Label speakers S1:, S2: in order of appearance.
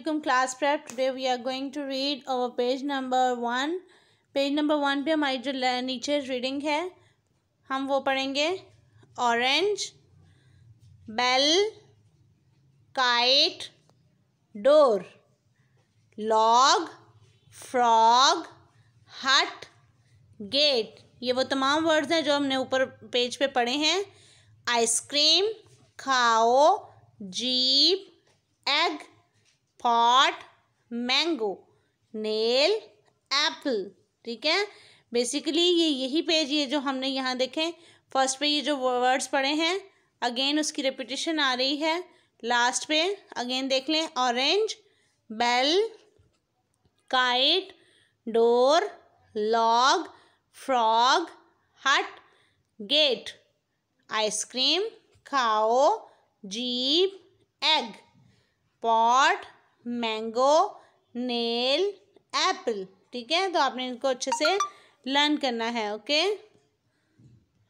S1: Welcome class prep today we are going to read our page number one page number one पे हमारी जो नीचे reading है हम वो पढ़ेंगे orange bell kite door log frog hut gate ये वो तमाम वर्ड्स हैं जो हमने ऊपर पेज पे पढ़े हैं आइसक्रीम खाओ jeep egg pot mango nail apple ठीक है बेसिकली ये यही पेज ये जो हमने यहाँ देखे फर्स्ट पे ये जो वर्ड्स पढ़े हैं अगेन उसकी रिपीटेशन आ रही है लास्ट पे अगेन देख लें orange bell kite door log frog hut gate ice cream खाओ jeep egg pot mango nail apple ठीक है तो आपने इनको अच्छे से लर्न करना है ओके okay?